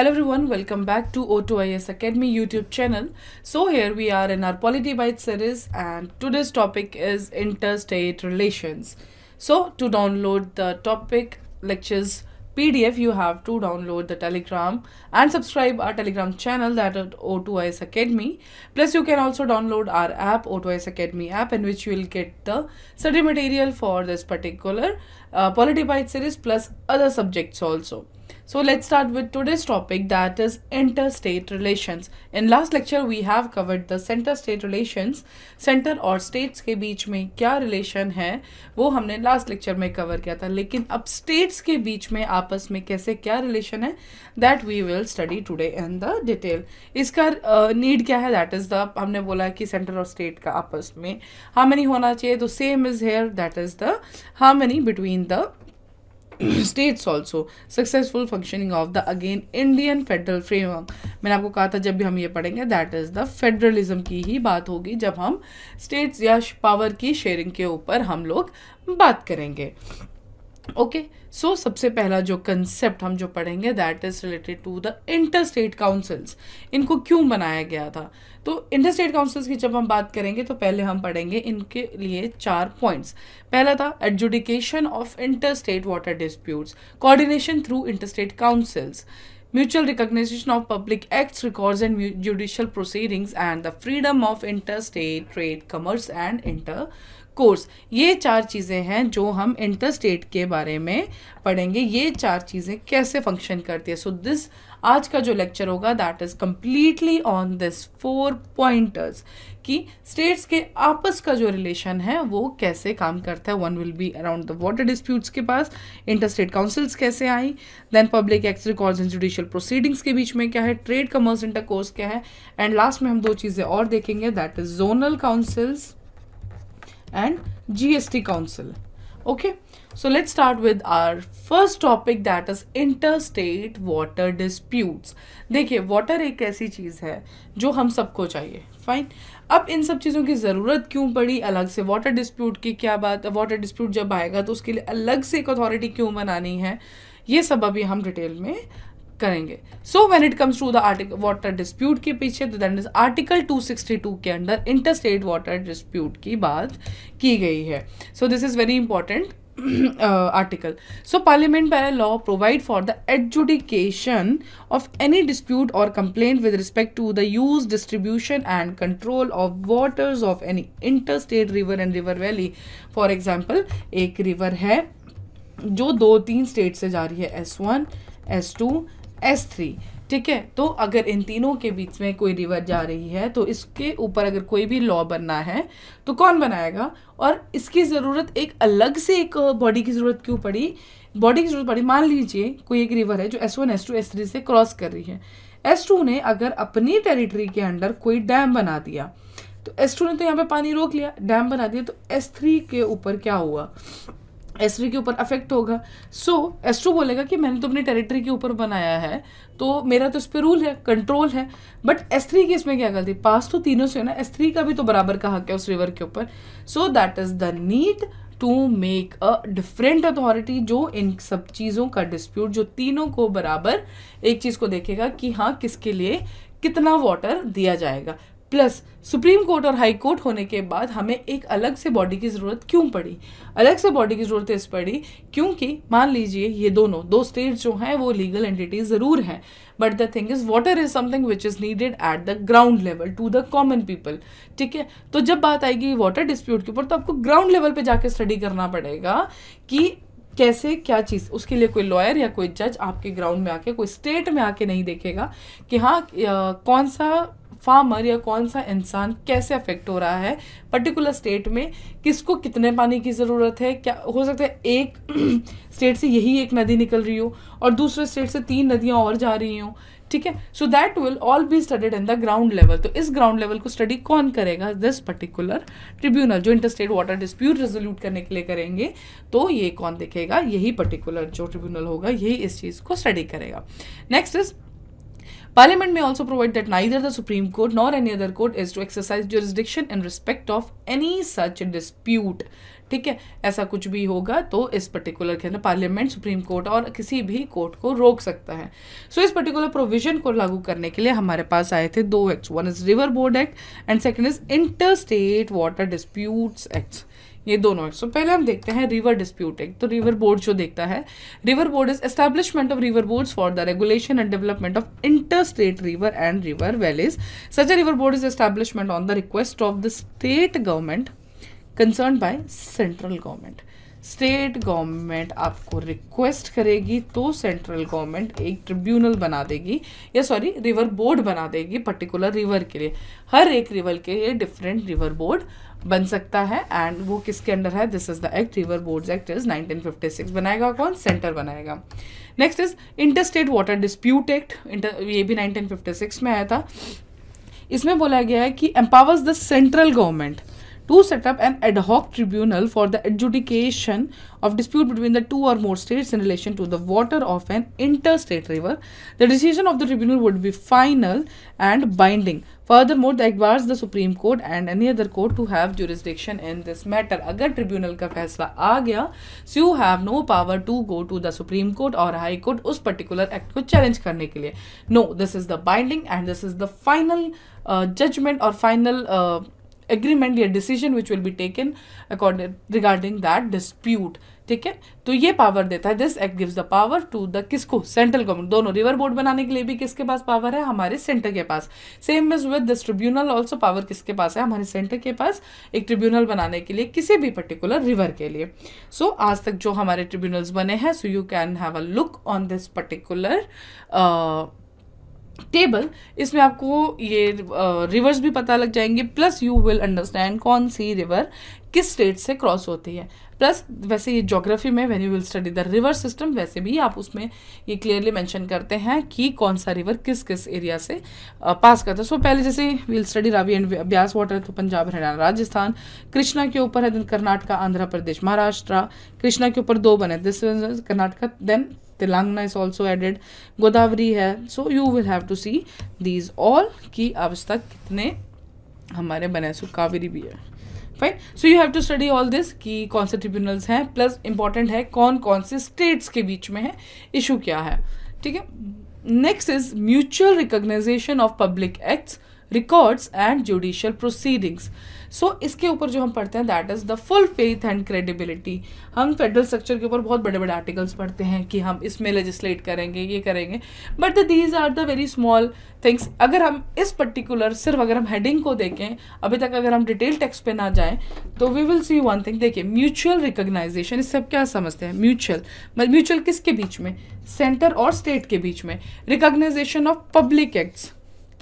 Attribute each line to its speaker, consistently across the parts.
Speaker 1: Hello everyone, welcome back to O2IS Academy YouTube channel. So here we are in our Polity Bytes series and today's topic is interstate relations. So to download the topic lectures PDF you have to download the telegram and subscribe our telegram channel that at O2IS Academy. Plus you can also download our app O2IS Academy app in which you will get the study material for this particular uh, Polity Bytes series plus other subjects also. So let's start with today's topic that is interstate relations. In last lecture we have covered the center state relations. Centre और states के बीच में क्या relation है वो हमने last lecture में cover किया था लेकिन अब स्टेट्स के बीच में आपस में कैसे क्या रिलेशन है that we will study today in the detail इसका नीड uh, क्या है दैट इज़ द हमने बोला कि सेंटर और स्टेट का आपस में हार्मनी होना चाहिए तो same is here that is the harmony between the states also successful functioning of the again Indian federal framework मैंने आपको कहा था जब भी हम ये पढ़ेंगे दैट इज द फेडरलिज्म की ही बात होगी जब हम स्टेट्स या पावर की शेयरिंग के ऊपर हम लोग बात करेंगे ओके okay? सो so, सबसे पहला जो कंसेप्ट हम जो पढ़ेंगे that is related to the inter state councils इनको क्यों बनाया गया था तो इंटर स्टेट काउंसिल्स की जब हम बात करेंगे तो पहले हम पढ़ेंगे इनके लिए चार पॉइंट्स पहला था adjudication of inter state water disputes coordination through inter state councils mutual mutual of public acts record and judicial proceedings and the freedom of inter state trade commerce and inter course ये चार चीज़ें हैं जो हम inter state के बारे में पढ़ेंगे ये चार चीज़ें कैसे फंक्शन करती है सो so, दिस आज का जो लेक्चर होगा that is completely on this four pointers कि स्टेट्स के आपस का जो रिलेशन है वो कैसे काम करता है one will be around the water disputes के पास इंटर स्टेट काउंसिल्स कैसे आई then public act record and judicial proceedings के बीच में क्या है ट्रेड कमर्स इंटर कोर्स क्या है एंड लास्ट में हम दो चीज़ें और देखेंगे that is zonal councils and GST Council. Okay, so let's start with our first topic that is interstate water disputes. देखिए वाटर एक ऐसी चीज़ है जो हम सबको चाहिए फाइन अब इन सब चीज़ों की ज़रूरत क्यों पड़ी अलग से वाटर डिस्प्यूट की क्या बात है वाटर डिस्प्यूट जब आएगा तो उसके लिए अलग से एक अथॉरिटी क्यों बनानी है ये सब अभी हम डिटेल में करेंगे so when it comes to the article water dispute के पीछे तो दैट इज आर्टिकल 262 के under inter state water dispute की बात की गई है so this is very important article so parliament by law provide for the adjudication of any dispute और complaint with respect to the use distribution and control of water of any inter state river and river valley for example एक river है जो दो तीन state से जा रही है S one S two S three ठीक है तो अगर इन तीनों के बीच में कोई रिवर जा रही है तो इसके ऊपर अगर कोई भी लॉ बनना है तो कौन बनाएगा और इसकी ज़रूरत एक अलग से एक बॉडी की ज़रूरत क्यों पड़ी बॉडी की ज़रूरत पड़ी मान लीजिए कोई एक रिवर है जो S one S two S three से क्रॉस कर रही है एस टू ने अगर अपनी टेरिटरी के अंडर कोई डैम बना दिया तो एस टू ने तो यहाँ पे पानी रोक लिया डैम बना दिया तो एस थ्री के ऊपर क्या हुआ एस्ट्री के ऊपर अफेक्ट होगा सो so, एस्ट्रो बोलेगा कि मैंने तो अपनी टेरिटरी के ऊपर बनाया है तो मेरा तो इस पर रूल है कंट्रोल है बट एस थ्री की इसमें क्या गलती पास तो तीनों से ना एस थ्री का भी तो बराबर का हक है उस रिवर के ऊपर so that is the need to make a different authority जो इन सब चीज़ों का डिस्प्यूट जो तीनों को बराबर एक चीज़ को देखेगा कि हाँ किसके लिए कितना वाटर दिया जाएगा प्लस सुप्रीम कोर्ट और हाई कोर्ट होने के बाद हमें एक अलग से बॉडी की ज़रूरत क्यों पड़ी अलग से बॉडी की ज़रूरत इस पड़ी क्योंकि मान लीजिए ये दोनों दो स्टेट जो हैं वो लीगल एंटिटी ज़रूर हैं but the thing is water is something which is needed at the ground level to the common people ठीक है तो जब बात आएगी वाटर डिस्प्यूट के ऊपर तो आपको ग्राउंड लेवल पर जाकर स्टडी करना पड़ेगा कि कैसे क्या चीज़ उसके लिए कोई लॉयर या कोई जज आपके ग्राउंड में आके कोई स्टेट में आके नहीं देखेगा कि हाँ कौन सा फार्मर या कौन सा इंसान कैसे अफेक्ट हो रहा है पर्टिकुलर स्टेट में किसको कितने पानी की ज़रूरत है क्या हो सकता है एक स्टेट से यही एक नदी निकल रही हो और दूसरे स्टेट से तीन नदियाँ और जा रही हों ठीक है so that will all be studied in the ground level तो इस ग्राउंड लेवल को स्टडी कौन करेगा दिस पर्टिकुलर ट्रिब्यूनल जो inter state water dispute resolute करने के लिए करेंगे तो ये कौन देखेगा यही पर्टिकुलर जो ट्रिब्यूनल होगा यही इस चीज़ को स्टडी करेगा next is Parliament may also provide that neither the Supreme Court nor any other court is to exercise jurisdiction in respect of any such dispute. ठीक है ऐसा कुछ भी होगा तो इस पर्टिकुलर के अंदर पार्लियामेंट सुप्रीम कोर्ट और किसी भी कोर्ट को रोक सकता है सो so, इस पर्टिकुलर प्रोविजन को लागू करने के लिए हमारे पास आए थे दो act one is river board act and second is inter state water disputes act ये दोनों सो so, पहले हम देखते हैं रिवर डिस्प्यूटिंग तो रिवर बोर्ड जो देखता है river board is establishment of river board for the regulation and development of inter state river and river valleys such a river board is establishment on the request of the state government concern by central government state government आपको request करेगी तो central government एक tribunal बना देगी या sorry river board बना देगी particular river के लिए हर एक रिवर के लिए डिफरेंट रिवर बोर्ड बन सकता है एंड वो किसके अंडर है this is the act river board act is 1956 बनाएगा कौन सेंटर बनाएगा next is inter state water dispute act ये भी 1956 में आया था इसमें बोला गया है कि empowers the central government to set up an ad hoc tribunal for the adjudication of dispute between the two or more states in relation to the water of an interstate river. The decision of the tribunal would be final and binding. Furthermore, the act bars the Supreme Court and any other court to have jurisdiction in this matter. अगर tribunal का फैसला आ गया so you have no power to go Court the supreme court और high court उस particular act को challenge करने के this is the is the binding and agreement या decision which will be taken according regarding that dispute ठीक है तो ये पावर देता है this act gives the power to the किसको सेंट्रल गवर्नमेंट दोनों रिवर बोर्ड बनाने के लिए भी किसके पास पावर है हमारे सेंटर के पास same is with this tribunal also power किसके पास है हमारे सेंटर के पास एक ट्रिब्यूनल बनाने के लिए किसी भी पर्टिकुलर रिवर के लिए सो so, आज तक जो हमारे ट्रिब्यूनल्स बने हैं so you can have a look on this particular table इसमें आपको ये रिवर्स भी पता लग जाएंगे प्लस यू विल अंडरस्टैंड कौन सी रिवर किस स्टेट से क्रॉस होती है प्लस वैसे ये जोग्राफी में when you will study the river system वैसे भी आप उसमें ये क्लियरली मेंशन करते हैं कि कौन सा रिवर किस किस एरिया से पास करता है सो पहले जैसे will study Ravi and Beas water तो पंजाब हरियाणा राजस्थान कृष्णा के ऊपर है देन कर्नाटका आंध्र प्रदेश महाराष्ट्र कृष्णा के ऊपर दो बने this Karnataka then Telangana is also added Godavari है so you will have to see these all की अब तक कितने हमारे बने सो कावेरी भी है fine so you have to study all this कि कौन से ट्रिब्यूनल्स हैं प्लस इंपॉर्टेंट है कौन कौन से स्टेट्स के बीच में है इशू क्या है ठीक है next is mutual recognition of public acts records and judicial proceedings so so, इसके ऊपर जो हम पढ़ते हैं that is the full faith and credibility हम फेडरल स्ट्रक्चर के ऊपर बहुत बड़े बड़े आर्टिकल्स पढ़ते हैं कि हम इसमें लेजिस्लेट करेंगे ये करेंगे but these are the very small things अगर हम इस पर्टिकुलर सिर्फ अगर हम हेडिंग को देखें अभी तक अगर हम डिटेल टेक्स्ट पे ना जाएं तो we will see one thing देखिए म्यूचुअल रिकोगनाइजेशन इस सब क्या समझते हैं म्यूचुअल मतलब म्यूचुअल किसके बीच में सेंटर और स्टेट के बीच में recognition of public acts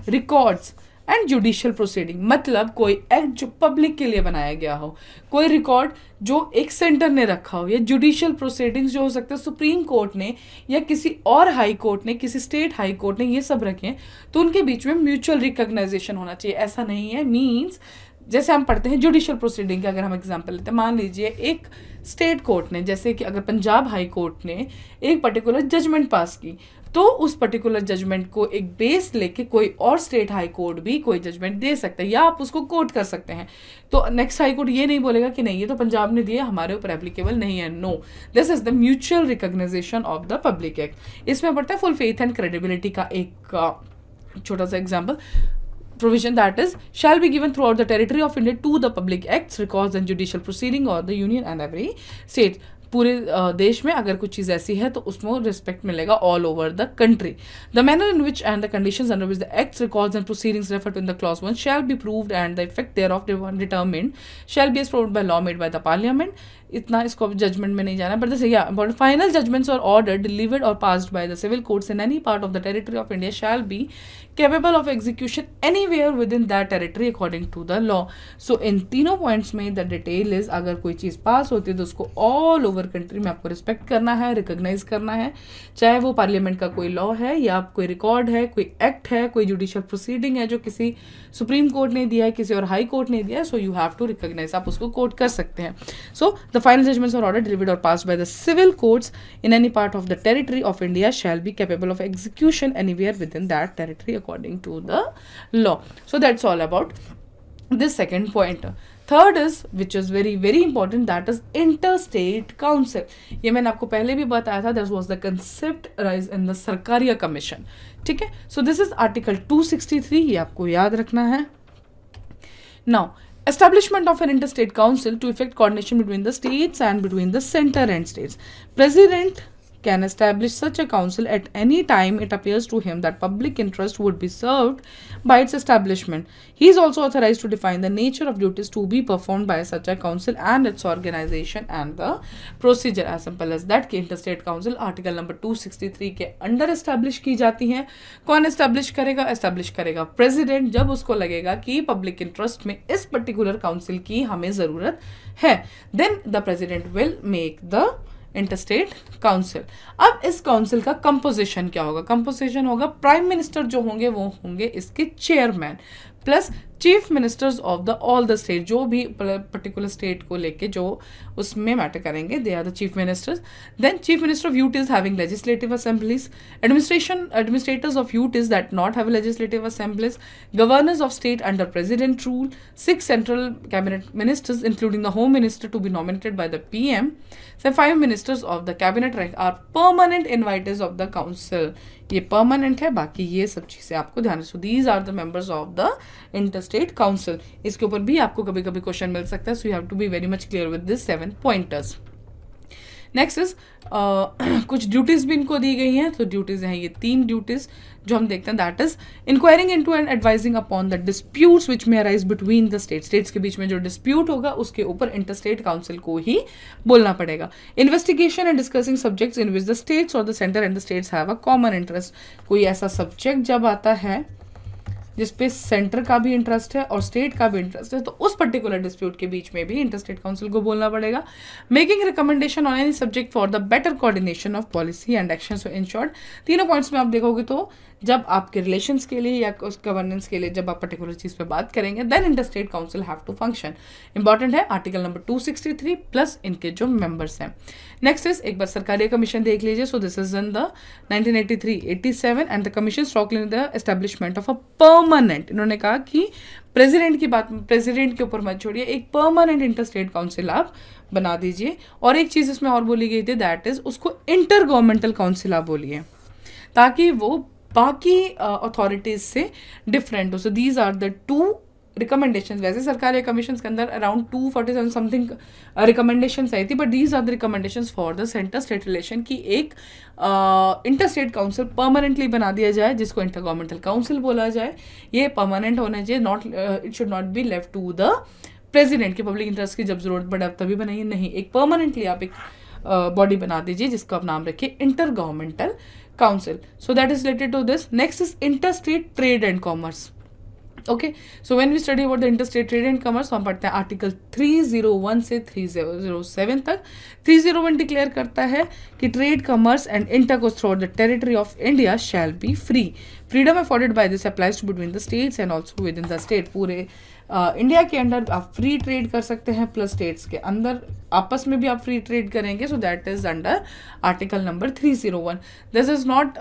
Speaker 1: records and judicial proceeding मतलब कोई एक्ट जो पब्लिक के लिए बनाया गया हो कोई रिकॉर्ड जो एक सेंटर ने रखा हो या जुडिशियल प्रोसीडिंग्स जो हो सकते हैं सुप्रीम कोर्ट ने या किसी और हाई कोर्ट ने किसी स्टेट हाई कोर्ट ने ये सब हैं तो उनके बीच में म्यूचुअल रिकोगनाइजेशन होना चाहिए ऐसा नहीं है मीन्स जैसे हम पढ़ते हैं जुडिशियल प्रोसीडिंग का अगर हम एग्जाम्पल लेते हैं मान लीजिए एक स्टेट कोर्ट ने जैसे कि अगर पंजाब हाई कोर्ट ने एक पर्टिकुलर जजमेंट पास की तो उस पर्टिकुलर जजमेंट को एक बेस लेके कोई और स्टेट हाई कोर्ट भी कोई जजमेंट दे सकता है या आप उसको कोर्ट कर सकते हैं तो नेक्स्ट हाई कोर्ट ये नहीं बोलेगा कि नहीं ये तो पंजाब ने दिए हमारे ऊपर एप्लीकेबल नहीं है no this is the mutual recognition of the public act इसमें पड़ता है फुल फेथ एंड क्रेडिबिलिटी का एक छोटा सा example provision that is shall be given throughout the territory of India to the public acts, records and judicial proceeding or the union and every state. पूरे देश में अगर कुछ चीज़ ऐसी है तो उसमें रिस्पेक्ट मिलेगा all over the country the manner in which and the condition under which the act records and proceedings refer to in the clause one shall be proved and the effect thereof determine shall be as prove by law made by the parliament इतना इसको judgment में नहीं जाना but this या but final judgments और order delivered और passed by the civil courts in any part of the territory of India shall be of execution anywhere within that territory according to the law so in तीनों points में the detail is अगर कोई चीज़ पास होती है तो उसको all over country में आपको रिस्पेक्ट करना है रिकोगनाइज करना है चाहे वो पार्लियामेंट का कोई लॉ है या कोई रिकॉर्ड है कोई एक्ट है कोई जुडिशियल प्रोसीडिंग है जो किसी सुप्रीम कोर्ट ने दिया है किसी और हाई कोर्ट ने दिया है so you have to recognise आप उसको कोर्ट कर सकते हैं so the The final judgments or order delivered or passed by the civil courts in any part of the territory of India shall be capable of execution anywhere within that territory according to the law. So that's all about this second point. Third is which is very very important that is interstate council council. Council मैंने आपको पहले भी बताया था this was the concept raise in the Sarkaria commission ठीक है so this is article 263 ये आपको याद रखना है now Establishment of an interstate council to effect coordination between the states and between the center and states. President can establish such a council at any time it appears to him that public interest would be served by its establishment. He is also authorized to define the nature of duties to be performed by such a council and its organization and the procedure. As simple as that कि interstate council article number 263 के under establish की जाती हैं कौन establish करेगा establish करेगा president जब उसको लगेगा कि पब्लिक इंटरेस्ट में इस पर्टिकुलर काउंसिल की हमें ज़रूरत है then the president will make the interstate council अब इस काउंसिल का कंपोजिशन क्या होगा कंपोजिशन होगा प्राइम मिनिस्टर जो होंगे वो होंगे इसके chairman plus chief ministers of the all the state जो भी पर्टिकुलर स्टेट को लेके जो उसमें मैटर करेंगे they are the chief ministers then chief minister of UTs having legislative assemblies administration administrators of UTs that not have legislative assemblies governors of state under president rule six central cabinet ministers including the home minister to be nominated by the P M five ministers of the cabinet rank are permanent inviters of the council ये permanent है बाकी ये सब चीज़ें आपको ध्यान रखो these are the members of the inter state council इसके ऊपर भी आपको कभी कभी क्वेश्चन मिल सकता है so you have to be very much clear with this seven pointers next is uh, कुछ ड्यूटीज़ भी इनको दी गई हैं तो ड्यूटीज़ हैं ये तीन ड्यूटीज़ जो हम देखते हैं that is inquiring into and advising upon the disputes which may arise between the state states के बीच में जो डिस्प्यूट होगा उसके ऊपर इंटर स्टेट काउंसिल को ही बोलना पड़ेगा investigation and discussing subjects in which the states और the centre and the states have a common interest कोई ऐसा सब्जेक्ट जब आता है जिसपे सेंटर का भी इंटरेस्ट है और स्टेट का भी इंटरेस्ट है तो उस पर्टिकुलर डिस्प्यूट के बीच में भी इंटरस्टेट काउंसिल को बोलना पड़ेगा making recommendation on any subject for the better coordination of policy and action in short तीनों पॉइंट्स में आप देखोगे तो जब आपके रिलेशन के लिए या उस गवर्नेंस के लिए जब आप पर्टिकुलर चीज़ पे बात करेंगे then inter state council have to function important है आर्टिकल नंबर 263 प्लस इनके जो मेंबर्स हैं नेक्स्ट इज एक बार सरकारी कमीशन देख लीजिए so this is in the 1983 87 and the commission stock in the establishment of a permanent इन्होंने कहा कि प्रेसिडेंट की बात प्रेसिडेंट के ऊपर मत छोड़िए एक परमानेंट इंटर स्टेट काउंसिल आप बना दीजिए और एक चीज़ इसमें और बोली गई थी दैट इज़ उसको इंटर गवर्नमेंटल काउंसिल आप बोलिए ताकि वो बाकी अथॉरिटीज़ uh, से डिफरेंट हो so these are the two recommendation वैसे सरकार या कमीशन के अंदर around two forty seven something recommendation आई थी but these are the recommendation for the centre state relation की एक इंटर स्टेट काउंसिल परमानेंटली बना दिया जाए जिसको इंटर गवर्नमेंटल काउंसिल बोला जाए ये परमानेंट होना चाहिए not it should not be left to the president की पब्लिक इंटरेस्ट की जब जरूरत पड़े आप तभी बनाइए नहीं एक परमानेंटली आप एक बॉडी uh, बना दीजिए जिसको आप नाम रखिए inter governmental council so that is related to this next is interstate trade and commerce okay so when we study about the interstate trade and commerce hum padhte hain article 301 se 307 tak 301 declare karta trade commerce and intercourse throughout the territory of india shall be free freedom afforded by this applies to between the states and also within the state pure India के under आप free trade कर सकते हैं plus states के अंदर आपस में भी आप फ्री ट्रेड करेंगे so that is under article number three zero one this is not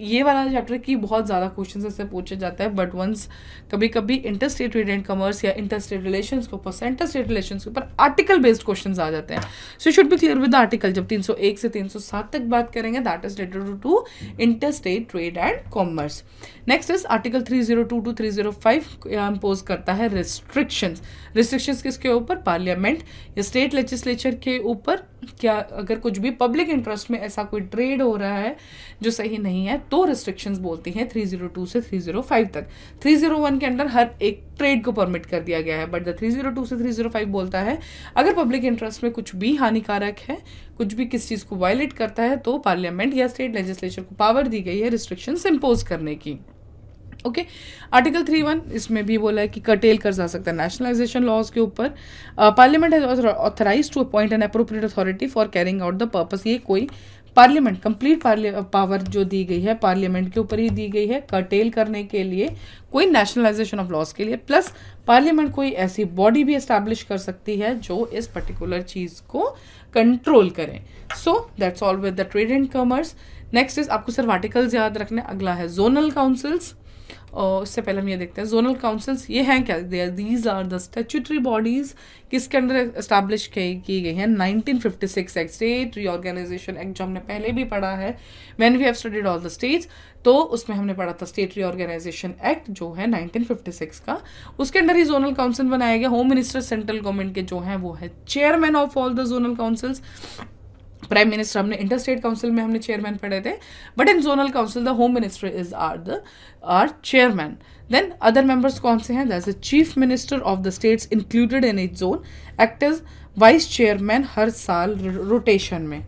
Speaker 1: ये वाला चैप्टर की बहुत ज़्यादा क्वेश्चन इससे पूछे जाता है बट वंस कभी कभी inter state trade and commerce या इंटर स्टेट रिलेशन के ऊपर सेंटर स्टेट रिलेशन के ऊपर आर्टिकल बेस्ड क्वेश्चन आ जाते हैं so should be clear with the article जब 301 से 307 तक बात करेंगे that is related to inter state trade and commerce next is article 302 to 305 impose करता है रिस्ट्रिक्शंस रिस्ट्रिक्शंस किसके ऊपर पार्लियामेंट या स्टेट लेजिस्लेचर के ऊपर क्या अगर कुछ भी पब्लिक इंटरेस्ट में ऐसा कोई ट्रेड हो रहा है जो सही नहीं है तो रिस्ट्रिक्शंस बोलती हैं 302 से 305 तक 301 के अंडर हर एक ट्रेड को परमिट कर दिया गया है बट द 302 से 305 बोलता है अगर पब्लिक इंटरेस्ट में कुछ भी हानिकारक है कुछ भी किस चीज़ को वायलेट करता है तो पार्लियामेंट या स्टेट लेजिस्लेचर को पावर दी गई है रिस्ट्रिक्शंस इम्पोज करने की ओके आर्टिकल थ्री वन इसमें भी बोला है कि कटेल कर जा सकता है नेशनलाइजेशन लॉज के ऊपर parliament has authorise to appoint an appropriate authority for carrying out the purpose ये कोई पार्लियामेंट कंप्लीट पावर जो दी गई है पार्लियामेंट के ऊपर ही दी गई है कटेल करने के लिए कोई नेशनलाइजेशन ऑफ लॉज के लिए प्लस पार्लियामेंट कोई ऐसी बॉडी भी एस्टैब्लिश कर सकती है जो इस पर्टिकुलर चीज़ को कंट्रोल करें so that's all with the trade and commerce next is आपको सिर्फ आर्टिकल्स याद रखने अगला है जोनल काउंसिल्स और उससे पहले हम ये देखते हैं जोनल काउंसिल्स ये हैं क्या they these are the statutory bodies किसके अंडर इस्टेब्लिश की गई हैं 1956 एक्ट स्टेट रीऑर्गेनाइजेशन एक्ट जो हमने पहले भी पढ़ा है when we have studied all the states तो उसमें हमने पढ़ा था स्टेट रीऑर्गेनाइजेशन एक्ट जो है 1956 का उसके अंडर ही जोनल काउंसिल बनाया गया होम मिनिस्टर सेंट्रल गवर्नमेंट के जो हैं वो है chairman of all the zonal councils prime minister हमने इंटर स्टेट काउंसिल में हमने चेयरमैन पढ़े थे but in zonal council the home minister is are the are chairman then other members कौन से हैं that is chief minister of the states included in it zone act is vice chairman हर साल rotation में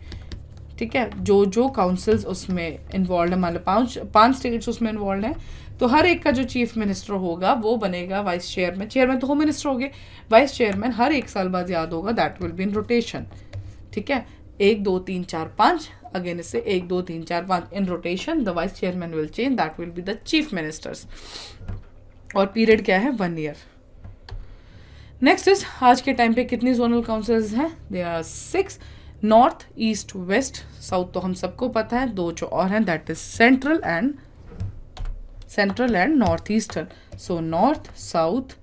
Speaker 1: ठीक है जो जो काउंसिल्स उसमें इन्वॉल्व है मान लो पाँच पांच स्टेट्स उसमें इन्वॉल्व हैं तो हर एक का जो चीफ मिनिस्टर होगा वो बनेगा वाइस चेयरमैन चेयरमैन तो होम मिनिस्टर हो गए वाइस चेयरमैन हर एक साल बाद याद होगा that will be in rotation ठीक है एक दो तीन चार पाँच अगेन इससे एक दो तीन चार पाँच in rotation the vice chairman will change that will be the chief ministers और पीरियड क्या है वन ईयर नेक्स्ट इज आज के टाइम पे कितनी जोनल काउंसिल्स हैं they are six north east west south तो हम सबको पता है दो जो और हैं that is central and central and north eastern so north south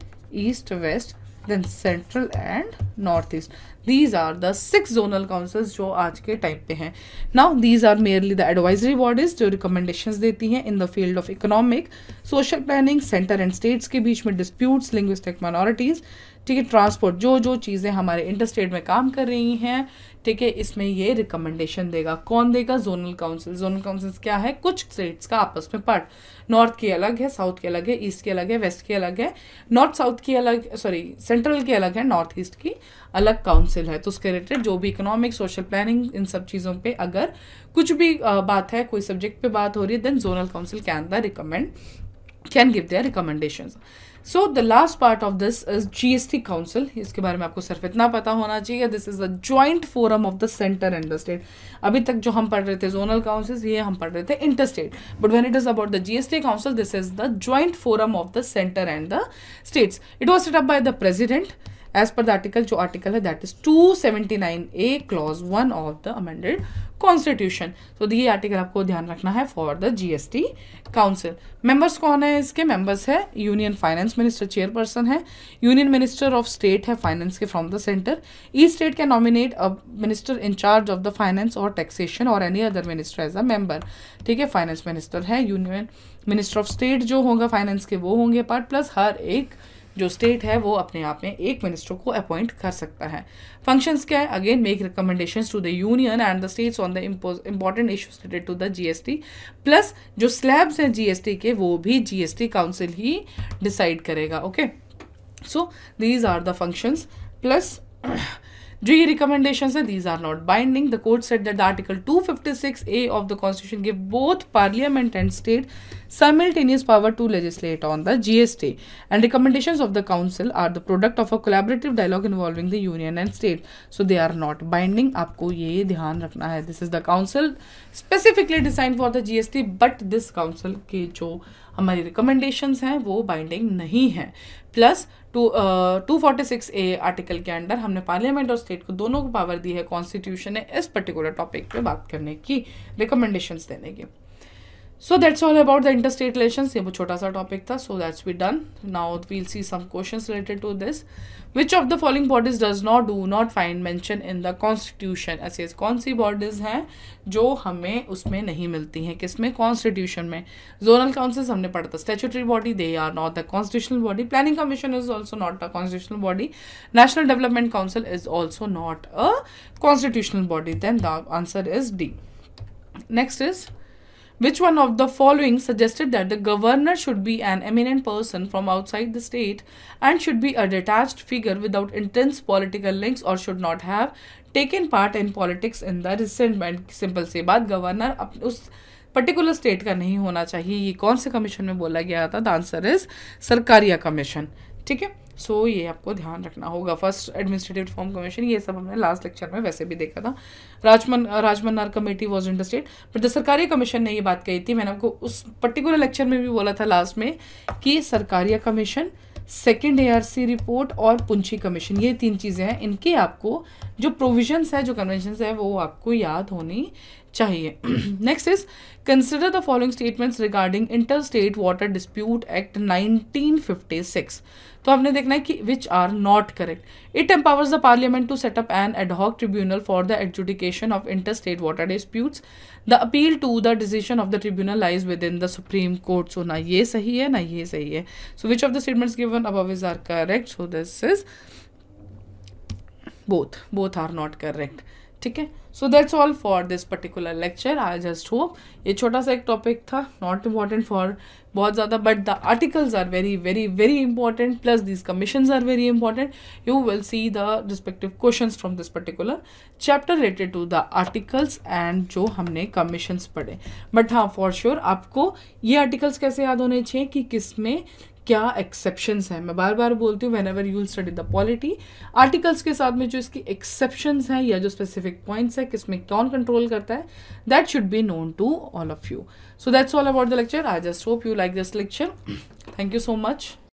Speaker 1: east west then central and north east these are the zonal zonal जो आज के टाइम पे हैं now these are merely the advisory bodies जो recommendation देती हैं in the field of economic social planning centre and states के बीच में डिस्प्यूट्स लिंग्विस्टिक माइनॉरिटीज ठीक है ट्रांसपोर्ट जो जो चीज़ें हमारे इंटर स्टेट में काम कर रही हैं ठीक है इसमें ये रिकमेंडेशन देगा कौन देगा जोनल काउंसिल जोनल काउंसिल्स क्या है कुछ स्टेट्स का आपस में पार्ट नॉर्थ की अलग है साउथ की अलग है ईस्ट की अलग है वेस्ट की अलग है नॉर्थ साउथ की अलग सॉरी सेंट्रल की अलग है नॉर्थ ईस्ट की अलग काउंसिल काउंसिल है तो उसके रिलेटेड जो भी इकोनॉमिक सोशल प्लानिंग इन सब चीज़ों पे अगर कुछ भी बात है कोई सब्जेक्ट पे बात हो रही है then zonal council can the recommend can give their recommendation so the last part of this is T council इसके बारे में आपको सिर्फ इतना पता होना चाहिए this is the joint forum of the centre and the state अभी तक जो हम पढ़ रहे थे जोनल काउंसिल ये हम पढ़ रहे थे inter state but when it is about the G S T council this is the joint forum of the centre and the states it was set up by the president as per the article जो article है that is 279 A clause one of the amended constitution तो ये article आपको ध्यान रखना है for the GST council members कौन है इसके मेंबर्स है यूनियन फाइनेंस मिनिस्टर चेयरपर्सन है यूनियन मिनिस्टर ऑफ स्टेट है फाइनेंस के फ्रॉम द सेंटर ई state can nominate a minister in charge of the finance और टैक्सेशन और any other minister as a member ठीक है फाइनेंस मिनिस्टर है union minister of state जो होगा फाइनेंस के वो होंगे पार्ट प्लस हर एक जो स्टेट है वो अपने आप में एक मिनिस्टर को अपॉइंट कर सकता है फंक्शंस क्या है again make recommendations to the union and the states on the important issues related to the GST plus जो स्लैब्स हैं जीएसटी के वो भी जीएसटी काउंसिल ही डिसाइड करेगा okay so these are the functions plus जो ये रिकमेंडेशन है these are not binding the court set that article six A of the constitution give both parliament and state simultaneous power to legislate on the GST. And recommendations of the council are the product of a collaborative dialogue involving the union and state. So they are not binding. आपको ये ध्यान रखना है This is the council specifically designed for the GST. But this council के जो हमारी recommendations हैं वो binding नहीं है Plus two two forty six A article के अंडर हमने पार्लियामेंट और स्टेट को दोनों को पावर दी है कॉन्स्टिट्यूशन ने इस पर्टिकुलर टॉपिक पे बात करने की रिकमेंडेशंस देने की so that's all about the interstate relations ये वो छोटा सा topic so that's we done now we'll see some questions related to this which of the following bodies does not do not find mention in the constitution ऐसे कौन सी bodies हैं जो हमें उसमें नहीं मिलती हैं किसमें constitution में zonal councils हमने पढ़ा था statutory body they are not the constitutional body planning commission is also not a constitutional body national development council is also not a constitutional body then the answer is D next is Which one of the following suggested that the governor should be an eminent person from outside the state and should be a detached figure without intense political links or should not have taken part in politics in the resentment? Simple सी बात governor us particular state का नहीं होना चाहिए ये कौन से commission में बोला गया था the answer is Sarkaria commission ठीक है सो so, ये आपको ध्यान रखना होगा फर्स्ट एडमिनिस्ट्रेटिव रिफॉर्म कमीशन ये सब हमने लास्ट लेक्चर में वैसे भी देखा था राजमन Rajamannar committee was interested but the Sarkaria commission ने ये बात कही थी मैंने आपको उस पर्टिकुलर लेक्चर में भी बोला था लास्ट में कि सरकारी कमीशन सेकेंड एआरसी रिपोर्ट और पुंछी कमीशन ये तीन चीज़ें हैं इनके आपको जो प्रोविजन्स है जो कन्वेंशन है वो आपको याद होनी चाहिए next is consider the following statements regarding inter state water dispute act 1956 तो हमने देखना है कि which are not correct it empowers the parliament to set up an ad hoc tribunal for the adjudication of inter state water disputes the appeal to the decision of the tribunal lies within the supreme court so ना ये सही है ना ये सही है so which of the statements given above are correct so this is both both are not correct ठीक है so that's all for this particular lecture I just hope ये छोटा सा एक टॉपिक था नॉट इम्पॉर्टेंट फॉर बहुत ज़्यादा but the articles are very very very important plus this commission are very important you will see the respective question from this particular chapter related to the articles and जो हमने commissions पढ़े but हाँ for sure आपको ये articles कैसे याद होने चाहिए कि किस में क्या एक्सेप्शन हैं मैं बार बार बोलती हूँ whenever will study the polity articles के साथ में जो इसकी एक्सेप्शन हैं या जो स्पेसिफिक पॉइंट्स हैं किसमें कौन कंट्रोल करता है that should be known to all of you so that's all about the lecture I just hope you like this lecture thank you so much